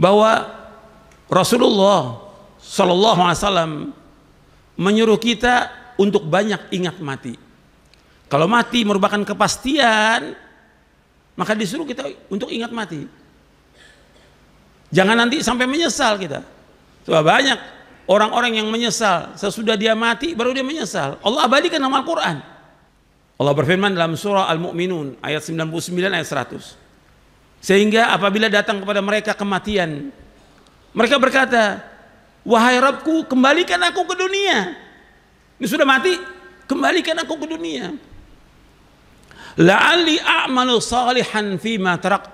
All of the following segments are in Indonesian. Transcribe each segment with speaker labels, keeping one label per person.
Speaker 1: bahwa Rasulullah Shallallahu Alaihi Wasallam menyuruh kita untuk banyak ingat mati. Kalau mati merupakan kepastian, maka disuruh kita untuk ingat mati. Jangan nanti sampai menyesal kita. Coba banyak orang-orang yang menyesal sesudah dia mati baru dia menyesal. Allah abadikan nama Al-Qur'an. Allah berfirman dalam surah Al-Mu'minun ayat 99 ayat 100. Sehingga apabila datang kepada mereka kematian, mereka berkata, "Wahai Rabbku, kembalikan aku ke dunia." Ini sudah mati, kembalikan aku ke dunia. La'ali a'malu salihan fima tarak.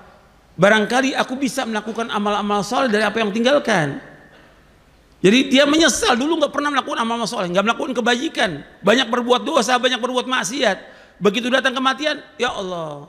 Speaker 1: Barangkali aku bisa melakukan amal-amal soleh dari apa yang tinggalkan. Jadi dia menyesal dulu nggak pernah melakukan amal soleh, nggak melakukan kebajikan, banyak berbuat dosa, banyak berbuat maksiat. Begitu datang kematian, ya Allah,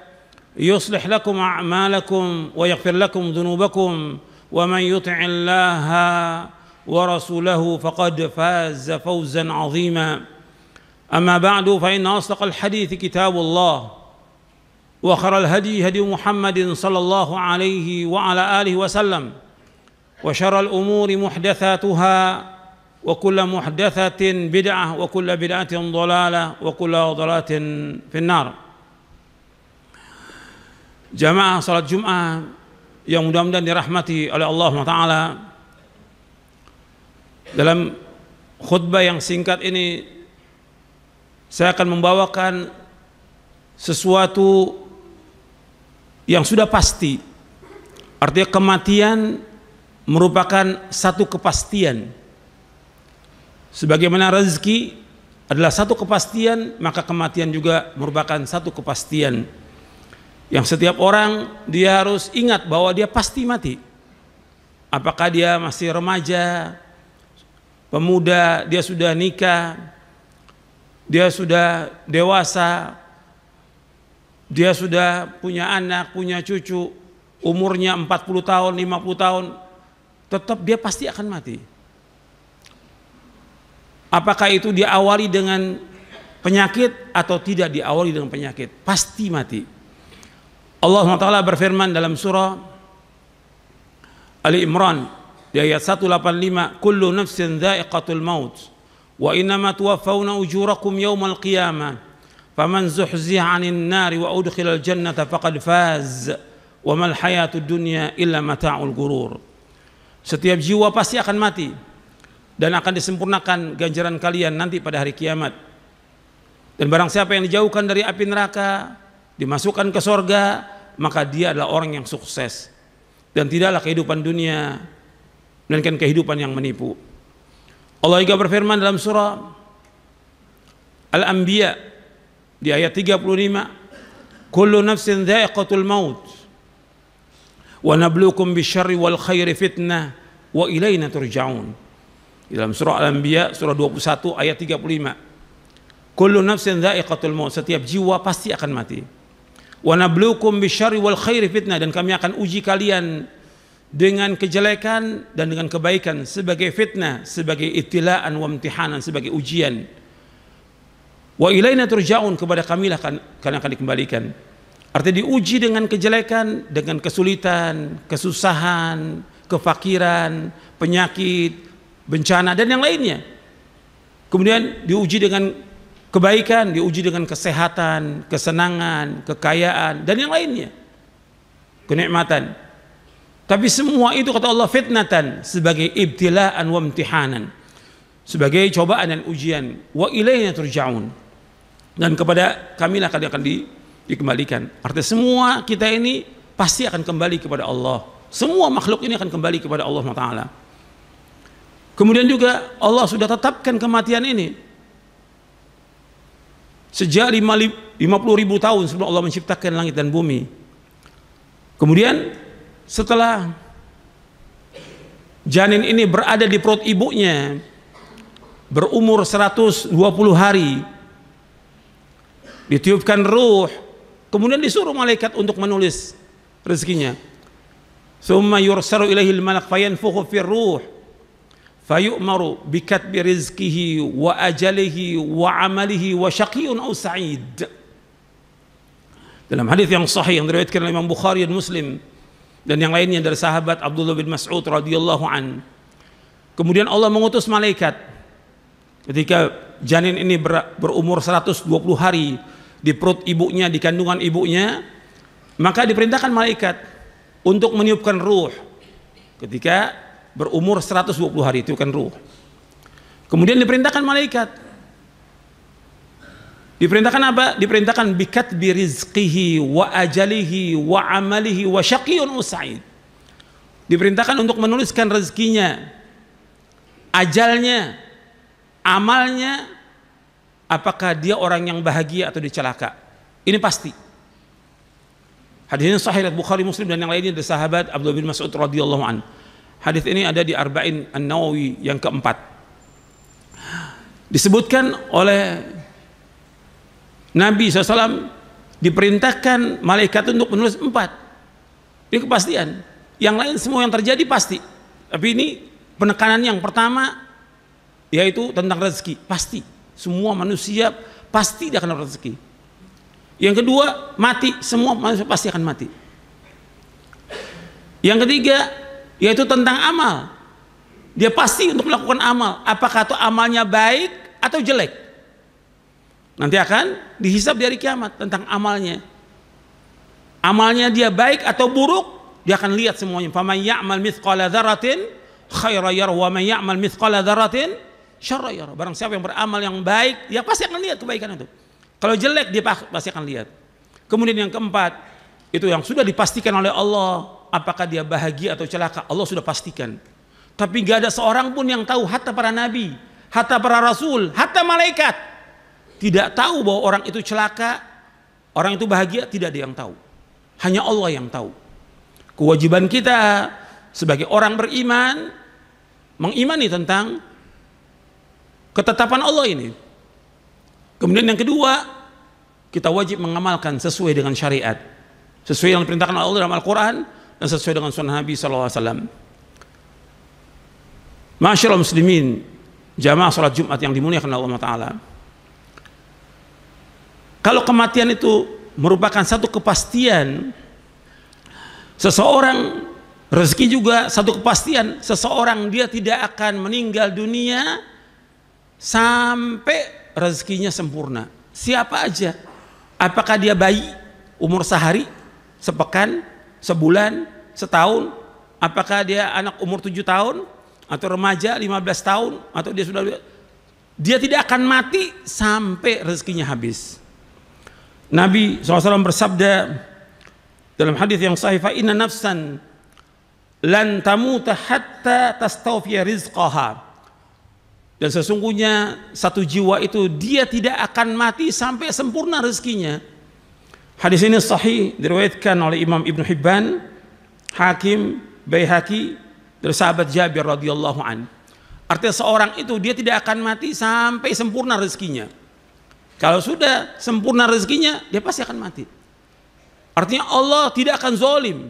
Speaker 1: يصلح لكم اعمالكم ويغفر لكم ذنوبكم ومن يطع الله ورسوله فقد فاز فوزا عظيما اما بعد فان اصدق الحديث كتاب الله وخر الهدي هدي محمد صلى الله عليه وعلى اله وسلم وشر الامور محدثاتها وكل محدثه بدعه وكل بدعه ضلاله وكل ضلاله في النار jamaah salat Jumat yang mudah-mudahan dirahmati oleh Allah Taala. Dalam khutbah yang singkat ini saya akan membawakan sesuatu yang sudah pasti. Artinya kematian merupakan satu kepastian. Sebagaimana rezeki adalah satu kepastian, maka kematian juga merupakan satu kepastian. Yang setiap orang dia harus ingat bahwa dia pasti mati. Apakah dia masih remaja, pemuda, dia sudah nikah, dia sudah dewasa, dia sudah punya anak, punya cucu, umurnya 40 tahun, 50 tahun, tetap dia pasti akan mati. Apakah itu diawali dengan penyakit atau tidak diawali dengan penyakit? Pasti mati. Allah SWT berfirman dalam surah Ali Imran di ayat 185 kullu nafsin dha'iqatul maut wa innama tuwaffawna ujurakum yawmal qiyamah faman zuhziha 'anil nari wa udkhilal jannata faqad faz wa mal hayatud dunya illa mata'ul gurur setiap jiwa pasti akan mati dan akan disempurnakan ganjaran kalian nanti pada hari kiamat dan barang siapa yang dijauhkan dari api neraka dimasukkan ke sorga, maka dia adalah orang yang sukses. Dan tidaklah kehidupan dunia, melainkan kehidupan yang menipu. Allah juga berfirman dalam surah Al-Anbiya di ayat 35, Kullu nafsin dha'iqatul maut, wa nablukum bisyarri wal khairi fitnah, wa ilaina turja'un. Dalam surah Al-Anbiya, surah 21 ayat 35. Kullu nafsin dha'iqatul maut, setiap jiwa pasti akan mati wa nabluukum wal khairi fitnah dan kami akan uji kalian dengan kejelekan dan dengan kebaikan sebagai fitnah, sebagai itilaan, wa imtihanan, sebagai ujian. Wa ilaina terjauh kepada kamilah kan, akan akan dikembalikan. Artinya diuji dengan kejelekan, dengan kesulitan, kesusahan, kefakiran, penyakit, bencana dan yang lainnya. Kemudian diuji dengan Kebaikan diuji dengan kesehatan, kesenangan, kekayaan, dan yang lainnya. Kenikmatan. Tapi semua itu kata Allah fitnatan sebagai ibtilaan wa imtihanan. Sebagai cobaan dan ujian. Wa ilayna turja'un. Dan kepada kamilah kalian akan di, dikembalikan. Artinya semua kita ini pasti akan kembali kepada Allah. Semua makhluk ini akan kembali kepada Allah Taala. Kemudian juga Allah sudah tetapkan kematian ini sejak 50 ribu tahun sebelum Allah menciptakan langit dan bumi. Kemudian setelah janin ini berada di perut ibunya berumur 120 hari ditiupkan ruh kemudian disuruh malaikat untuk menulis rezekinya summa yursaru malak fayanfukhu ruh fayu'maru bikatbi rizqihi wa ajalihi wa amalihi wa syaqiyun aw sa'id dalam hadis yang sahih yang diriwayatkan oleh Imam Bukhari dan Muslim dan yang lainnya dari sahabat Abdullah bin Mas'ud radhiyallahu an kemudian Allah mengutus malaikat ketika janin ini ber, berumur 120 hari di perut ibunya di kandungan ibunya maka diperintahkan malaikat untuk meniupkan ruh ketika berumur 120 hari itu kan ruh. Kemudian diperintahkan malaikat. Diperintahkan apa? Diperintahkan bikat birizqihi wa ajalihi wa amalihi wa syaqiyun usaid. Diperintahkan untuk menuliskan rezekinya, ajalnya, amalnya, apakah dia orang yang bahagia atau dicelaka. Ini pasti. Hadisnya sahih Bukhari Muslim dan yang lainnya dari sahabat Abdullah bin Mas'ud radhiyallahu anhu. Hadis ini ada di Arba'in An-Nawawi yang keempat. Disebutkan oleh Nabi SAW diperintahkan malaikat untuk menulis empat. Ini kepastian. Yang lain semua yang terjadi pasti. Tapi ini penekanan yang pertama yaitu tentang rezeki. Pasti. Semua manusia pasti dia akan rezeki. Yang kedua, mati. Semua manusia pasti akan mati. Yang ketiga, yaitu tentang amal. Dia pasti untuk melakukan amal, apakah itu amalnya baik atau jelek. Nanti akan dihisap dari kiamat tentang amalnya. Amalnya dia baik atau buruk, dia akan lihat semuanya. Faman ya'mal mithqala dzarratin khairan yarah wa man ya'mal mithqala dzarratin syarra yarah. Barang siapa yang beramal yang baik, dia pasti akan lihat kebaikan itu. Kalau jelek dia pasti akan lihat. Kemudian yang keempat, itu yang sudah dipastikan oleh Allah apakah dia bahagia atau celaka Allah sudah pastikan tapi gak ada seorang pun yang tahu hatta para nabi hatta para rasul hatta malaikat tidak tahu bahwa orang itu celaka orang itu bahagia tidak ada yang tahu hanya Allah yang tahu kewajiban kita sebagai orang beriman mengimani tentang ketetapan Allah ini kemudian yang kedua kita wajib mengamalkan sesuai dengan syariat. Sesuai yang diperintahkan Allah dalam Al-Quran, dan sesuai dengan sunnah Nabi SAW. Masyarakat muslimin, jamaah sholat Jumat yang dimuliakan Allah Ta'ala. Kalau kematian itu merupakan satu kepastian, seseorang rezeki juga satu kepastian, seseorang dia tidak akan meninggal dunia sampai rezekinya sempurna. Siapa aja? Apakah dia bayi umur sehari, sepekan, sebulan, setahun, apakah dia anak umur tujuh tahun atau remaja lima belas tahun atau dia sudah dia tidak akan mati sampai rezekinya habis. Nabi SAW bersabda dalam hadis yang sahih, "Inna nafsan lan tamuta hatta tastawfiya rizqaha." Dan sesungguhnya satu jiwa itu dia tidak akan mati sampai sempurna rezekinya. Hadis ini sahih diriwayatkan oleh Imam Ibn Hibban, Hakim, Baihaqi dari sahabat Jabir radhiyallahu an. Artinya seorang itu dia tidak akan mati sampai sempurna rezekinya. Kalau sudah sempurna rezekinya, dia pasti akan mati. Artinya Allah tidak akan zolim.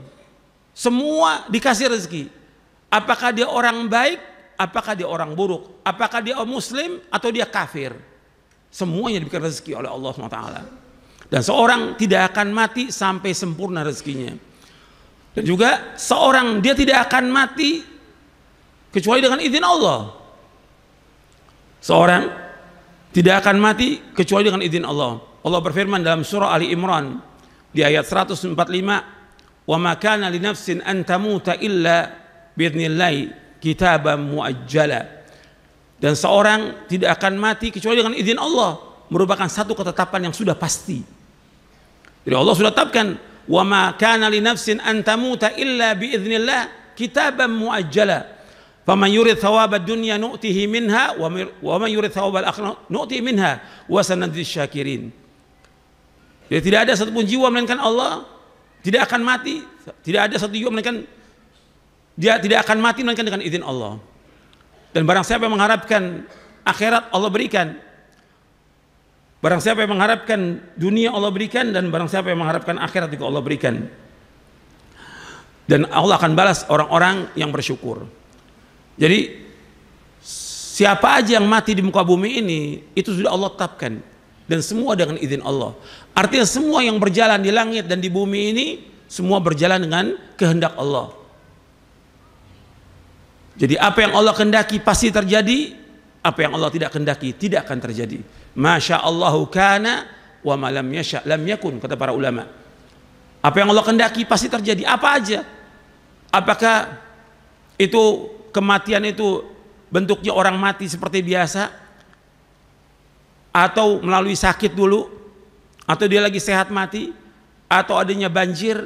Speaker 1: Semua dikasih rezeki. Apakah dia orang baik, apakah dia orang buruk, apakah dia muslim atau dia kafir. Semuanya diberikan rezeki oleh Allah SWT. Dan seorang tidak akan mati sampai sempurna rezekinya. Dan juga seorang dia tidak akan mati kecuali dengan izin Allah. Seorang tidak akan mati kecuali dengan izin Allah. Allah berfirman dalam surah Ali Imran di ayat 145, "Wa ma kana li nafsin an tamuta illa bi'idznillah kitaban muajjala." Dan seorang tidak akan mati kecuali dengan izin Allah merupakan satu ketetapan yang sudah pasti. Jadi Allah sudah tetapkan wa ma kana li nafsin an tamuta illa bi idznillah kitaban muajjala. Faman yurid thawaba dunya nu'tihi minha wa man yurid thawaba al-akhirah nu'tihi minha wa sanadzi syakirin. Jadi tidak ada satupun jiwa melainkan Allah tidak akan mati, tidak ada satu jiwa melainkan dia tidak akan mati melainkan dengan izin Allah. Dan barang siapa yang mengharapkan akhirat Allah berikan, Barang siapa yang mengharapkan dunia Allah berikan dan barang siapa yang mengharapkan akhirat juga Allah berikan. Dan Allah akan balas orang-orang yang bersyukur. Jadi siapa aja yang mati di muka bumi ini itu sudah Allah tetapkan dan semua dengan izin Allah. Artinya semua yang berjalan di langit dan di bumi ini semua berjalan dengan kehendak Allah. Jadi apa yang Allah kehendaki pasti terjadi, apa yang Allah tidak kehendaki tidak akan terjadi. Masya Allah kana wa malam yasha lam yakun kata para ulama. Apa yang Allah kendaki pasti terjadi. Apa aja? Apakah itu kematian itu bentuknya orang mati seperti biasa? Atau melalui sakit dulu? Atau dia lagi sehat mati? Atau adanya banjir?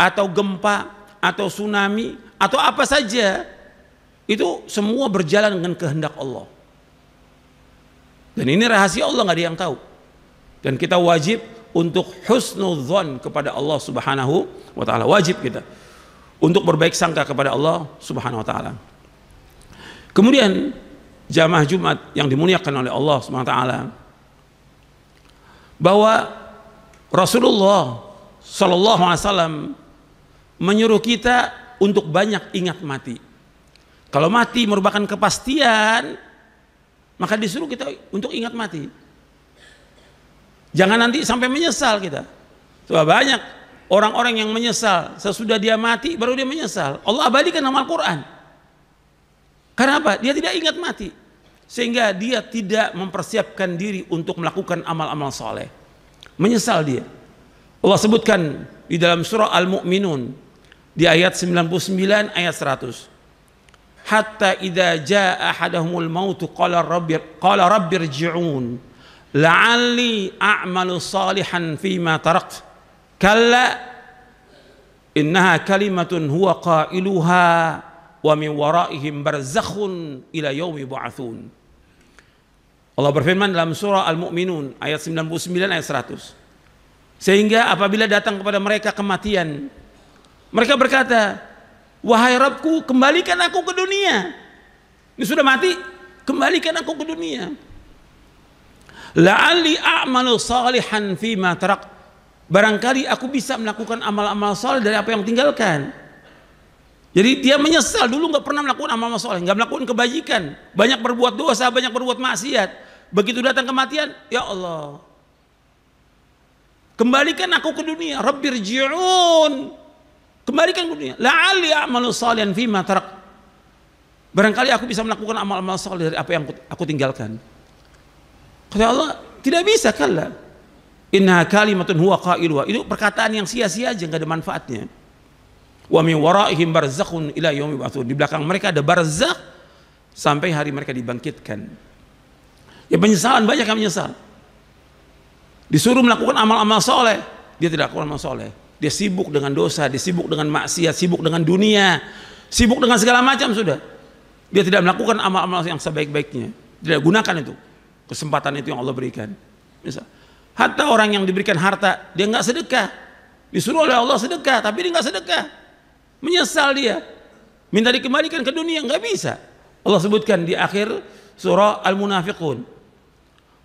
Speaker 1: Atau gempa? Atau tsunami? Atau apa saja? Itu semua berjalan dengan kehendak Allah. Dan ini rahasia Allah nggak ada yang tahu. Dan kita wajib untuk husnudzon kepada Allah Subhanahu wa taala. Wajib kita untuk berbaik sangka kepada Allah Subhanahu wa taala. Kemudian jamaah Jumat yang dimuliakan oleh Allah Subhanahu wa taala bahwa Rasulullah Shallallahu alaihi wasallam menyuruh kita untuk banyak ingat mati. Kalau mati merupakan kepastian, maka disuruh kita untuk ingat mati. Jangan nanti sampai menyesal kita. Sebab banyak orang-orang yang menyesal sesudah dia mati baru dia menyesal. Allah abadikan nama Al-Qur'an. Karena apa? Dia tidak ingat mati. Sehingga dia tidak mempersiapkan diri untuk melakukan amal-amal soleh. Menyesal dia. Allah sebutkan di dalam surah Al-Mu'minun di ayat 99 ayat 100 hatta idza jaa ahadahumul mautu qala rabbi qala rabbi rji'un la'alli a'malu salihan ma tarakt kalla innaha kalimatun huwa qailuha wa min waraihim barzakhun ila yaumi ba'thun Allah berfirman dalam surah Al-Mu'minun ayat 99 ayat 100 sehingga apabila datang kepada mereka kematian mereka berkata Wahai Rabbku, kembalikan aku ke dunia. Ini sudah mati, kembalikan aku ke dunia. ali a'malu salihan fi Barangkali aku bisa melakukan amal-amal salih dari apa yang tinggalkan. Jadi dia menyesal dulu nggak pernah melakukan amal amal salih, nggak melakukan kebajikan, banyak berbuat dosa, banyak berbuat maksiat. Begitu datang kematian, ya Allah, kembalikan aku ke dunia. Rabbirji'un. Kembalikan ke dunia. La'ali a'malu salian fima tarak. Barangkali aku bisa melakukan amal-amal salih dari apa yang aku, aku tinggalkan. Kata Allah, tidak bisa kala. Inna kalimatun huwa qailuha. Itu perkataan yang sia-sia aja nggak ada manfaatnya. Wa min waraihim barzakhun ila yaumil ba'tsun. Di belakang mereka ada barzakh sampai hari mereka dibangkitkan. Ya penyesalan banyak yang menyesal. Disuruh melakukan amal-amal soleh, dia tidak lakukan amal soleh. Dia sibuk dengan dosa, dia sibuk dengan maksiat, sibuk dengan dunia, sibuk dengan segala macam sudah. Dia tidak melakukan amal-amal yang sebaik-baiknya. Dia gunakan itu. Kesempatan itu yang Allah berikan. Misal, hatta orang yang diberikan harta, dia nggak sedekah. Disuruh oleh Allah sedekah, tapi dia nggak sedekah. Menyesal dia. Minta dikembalikan ke dunia, nggak bisa. Allah sebutkan di akhir surah Al-Munafiqun.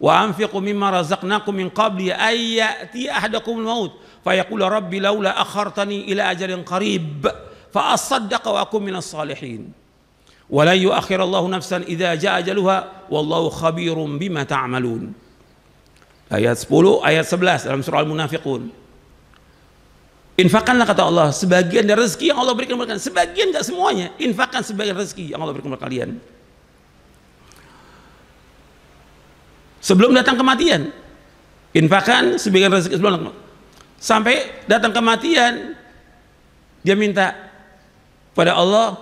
Speaker 1: وأنفقوا مما رزقناكم من قبل أن يأتي أحدكم الموت فيقول ربي لولا أخرتني إلى أجل قريب فأصدق وأكون من الصالحين ولن يؤخر الله نفسا إذا جاء أجلها والله خبير بما تعملون ayat 10 ayat 11 dalam surah Al-Munafiqun Infakkanlah kata Allah sebagian dari rezeki yang Allah berikan kepada kalian. Sebagian tidak semuanya. Infakkan sebagian rezeki yang Allah berikan kepada kalian. sebelum datang kematian infakan sebagian rezeki sebelum sampai datang kematian dia minta pada Allah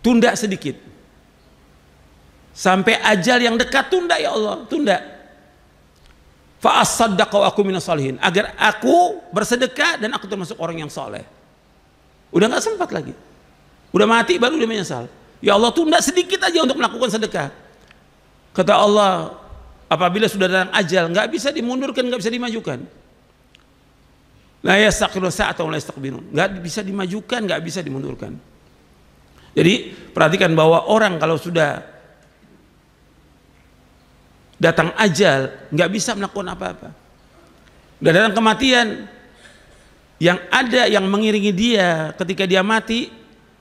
Speaker 1: tunda sedikit sampai ajal yang dekat tunda ya Allah tunda fa'asaddaqau aku minas salihin agar aku bersedekah dan aku termasuk orang yang soleh udah nggak sempat lagi udah mati baru dia menyesal ya Allah tunda sedikit aja untuk melakukan sedekah Kata Allah, apabila sudah datang ajal, nggak bisa dimundurkan, nggak bisa dimajukan. La yastaqilu atau naya yastaqbirun. Nggak bisa dimajukan, nggak bisa dimundurkan. Jadi perhatikan bahwa orang kalau sudah datang ajal, nggak bisa melakukan apa-apa. Sudah datang kematian, yang ada yang mengiringi dia ketika dia mati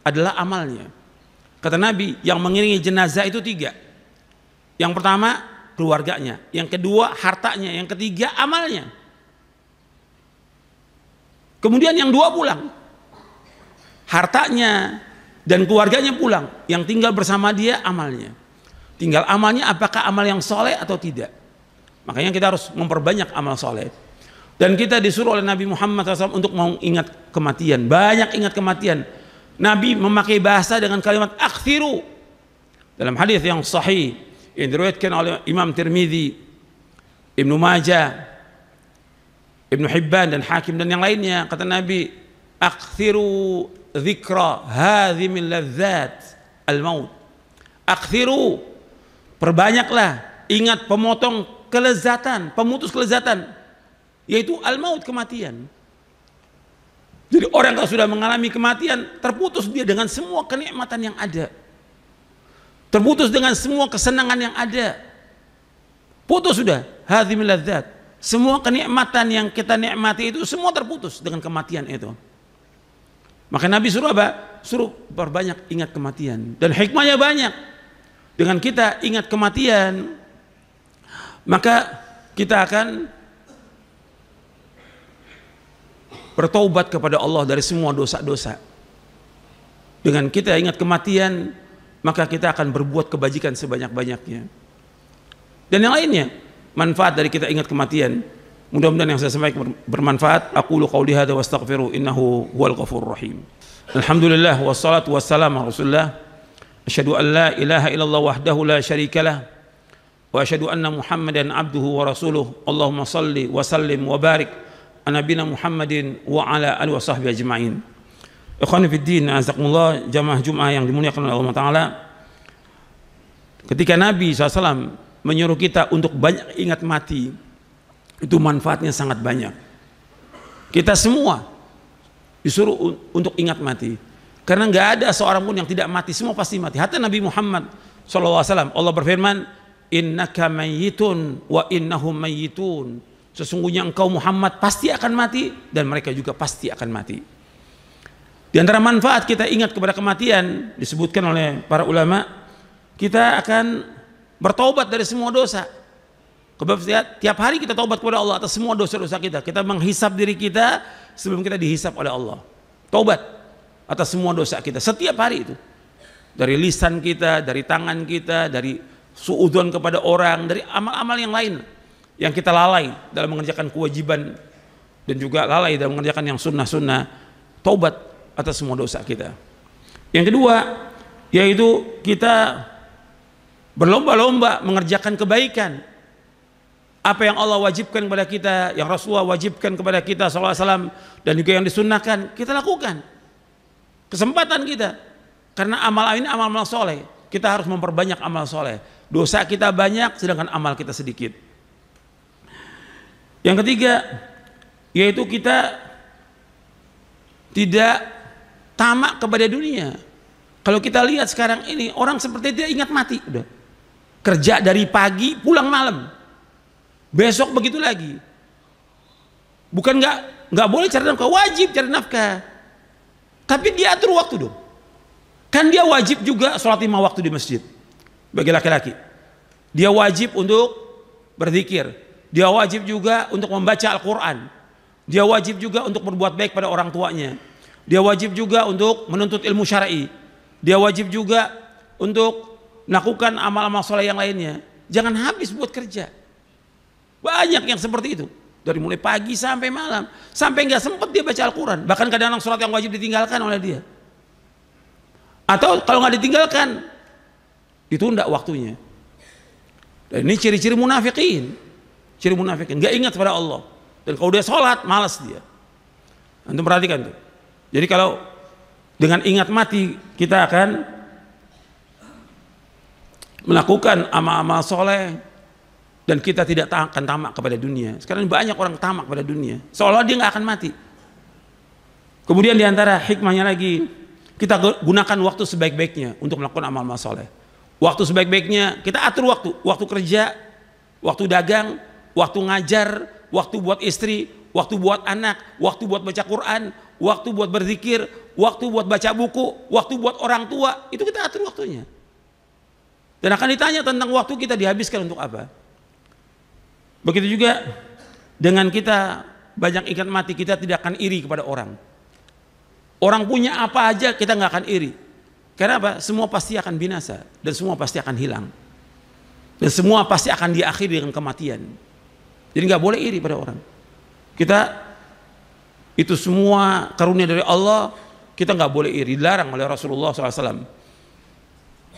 Speaker 1: adalah amalnya. Kata Nabi, yang mengiringi jenazah itu tiga. Yang pertama keluarganya, yang kedua hartanya, yang ketiga amalnya. Kemudian yang dua pulang. Hartanya dan keluarganya pulang. Yang tinggal bersama dia amalnya. Tinggal amalnya apakah amal yang soleh atau tidak. Makanya kita harus memperbanyak amal soleh. Dan kita disuruh oleh Nabi Muhammad SAW untuk mau ingat kematian. Banyak ingat kematian. Nabi memakai bahasa dengan kalimat akhiru Dalam hadis yang sahih yang diriwayatkan oleh Imam Tirmidzi, Ibnu Majah, Ibnu Hibban dan Hakim dan yang lainnya kata Nabi akthiru dzikra hadhi min ladzat al maut akthiru perbanyaklah ingat pemotong kelezatan pemutus kelezatan yaitu al maut kematian jadi orang kalau sudah mengalami kematian terputus dia dengan semua kenikmatan yang ada Terputus dengan semua kesenangan yang ada. Putus sudah. Hadhimil Semua kenikmatan yang kita nikmati itu semua terputus dengan kematian itu. Maka Nabi suruh apa? Suruh berbanyak ingat kematian. Dan hikmahnya banyak. Dengan kita ingat kematian, maka kita akan bertobat kepada Allah dari semua dosa-dosa. Dengan kita ingat kematian, maka kita akan berbuat kebajikan sebanyak-banyaknya. Dan yang lainnya, manfaat dari kita ingat kematian. Mudah-mudahan yang saya sampaikan bermanfaat. Aku lu qauli wa staghfiru innahu huwal ghafur rahim. Alhamdulillah wa wassalamu wa Rasulillah. an la ilaha illallah wahdahu la syarikalah wa asyadu anna Muhammadan abduhu wa rasuluh. Allahumma salli wa sallim wa barik anabina Muhammadin wa ala wa sahbihi ajma'in. Ikhwan Fiddin, Azakumullah, jamaah Jum'ah yang dimuliakan oleh Allah Ta'ala Ketika Nabi SAW menyuruh kita untuk banyak ingat mati Itu manfaatnya sangat banyak Kita semua disuruh untuk ingat mati Karena nggak ada seorang pun yang tidak mati, semua pasti mati Hatta Nabi Muhammad SAW, Allah berfirman Innaka mayyitun wa innahum mayyitun Sesungguhnya engkau Muhammad pasti akan mati dan mereka juga pasti akan mati. Di antara manfaat kita ingat kepada kematian disebutkan oleh para ulama, kita akan bertobat dari semua dosa. Kebab tiap hari kita tobat kepada Allah atas semua dosa-dosa kita. Kita menghisap diri kita sebelum kita dihisap oleh Allah. Tobat atas semua dosa kita setiap hari itu. Dari lisan kita, dari tangan kita, dari suudon kepada orang, dari amal-amal yang lain yang kita lalai dalam mengerjakan kewajiban dan juga lalai dalam mengerjakan yang sunnah-sunnah. Tobat atas semua dosa kita. Yang kedua, yaitu kita berlomba-lomba mengerjakan kebaikan. Apa yang Allah wajibkan kepada kita, yang Rasulullah wajibkan kepada kita SAW, dan juga yang disunahkan, kita lakukan. Kesempatan kita. Karena amal ini amal-amal soleh. Kita harus memperbanyak amal soleh. Dosa kita banyak, sedangkan amal kita sedikit. Yang ketiga, yaitu kita tidak tamak kepada dunia. Kalau kita lihat sekarang ini orang seperti dia ingat mati udah. Kerja dari pagi pulang malam. Besok begitu lagi. Bukan nggak nggak boleh cari nafkah, wajib cari nafkah. Tapi dia atur waktu dong. Kan dia wajib juga sholat lima waktu di masjid. Bagi laki-laki. Dia wajib untuk berzikir. Dia wajib juga untuk membaca Al-Quran. Dia wajib juga untuk berbuat baik pada orang tuanya. Dia wajib juga untuk menuntut ilmu syar'i. Dia wajib juga untuk melakukan amal-amal soleh yang lainnya. Jangan habis buat kerja. Banyak yang seperti itu. Dari mulai pagi sampai malam. Sampai nggak sempat dia baca Al-Quran. Bahkan kadang-kadang surat yang wajib ditinggalkan oleh dia. Atau kalau nggak ditinggalkan, ditunda waktunya. Dan ini ciri-ciri munafikin. Ciri munafikin. Nggak ingat kepada Allah. Dan kalau dia sholat, malas dia. Antum perhatikan tuh. Jadi kalau dengan ingat mati kita akan melakukan amal-amal soleh dan kita tidak akan tamak kepada dunia. Sekarang banyak orang tamak pada dunia, seolah dia nggak akan mati. Kemudian diantara hikmahnya lagi, kita gunakan waktu sebaik-baiknya untuk melakukan amal-amal soleh. Waktu sebaik-baiknya kita atur waktu, waktu kerja, waktu dagang, waktu ngajar, waktu buat istri, waktu buat anak, waktu buat baca Quran, waktu buat berzikir, waktu buat baca buku, waktu buat orang tua, itu kita atur waktunya. Dan akan ditanya tentang waktu kita dihabiskan untuk apa. Begitu juga dengan kita banyak ikan mati kita tidak akan iri kepada orang. Orang punya apa aja kita nggak akan iri. Karena apa? Semua pasti akan binasa dan semua pasti akan hilang. Dan semua pasti akan diakhiri dengan kematian. Jadi nggak boleh iri pada orang. Kita itu semua karunia dari Allah, kita nggak boleh iri, dilarang oleh Rasulullah SAW.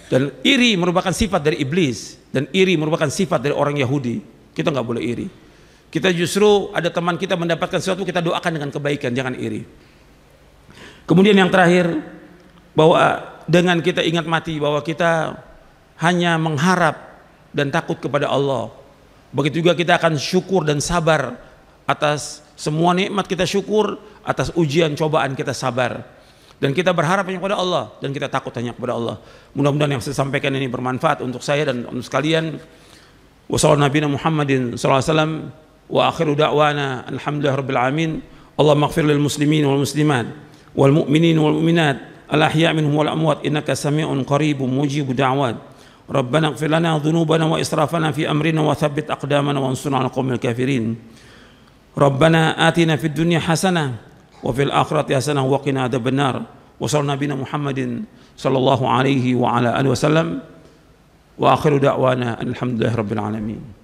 Speaker 1: Dan iri merupakan sifat dari iblis, dan iri merupakan sifat dari orang Yahudi. Kita nggak boleh iri. Kita justru ada teman kita mendapatkan sesuatu, kita doakan dengan kebaikan, jangan iri. Kemudian yang terakhir, bahwa dengan kita ingat mati, bahwa kita hanya mengharap dan takut kepada Allah. Begitu juga kita akan syukur dan sabar atas semua nikmat kita syukur, atas ujian cobaan kita sabar. Dan kita berharap hanya kepada Allah dan kita takut hanya kepada Allah. Mudah-mudahan yang saya sampaikan ini bermanfaat untuk saya dan untuk sekalian. Wassalamualaikum Muhammadin sallallahu alaihi wa akhiru da'wana alhamdulillah rabbil alamin. Allah maghfir lil muslimin wal muslimat wal mu'minin wal mu'minat al ahya minhum wal amwat innaka sami'un qaribun mujibud da'wat. ربنا اغفر لنا ذنوبنا وإسرافنا في أمرنا وثبت أقدامنا وانصرنا على القوم الكافرين ربنا آتنا في الدنيا حسنة وفي الآخرة حسنة وقنا عذاب النار وصلى نبينا محمد صلى الله عليه وعلى آله وسلم وآخر دعوانا الحمد لله رب العالمين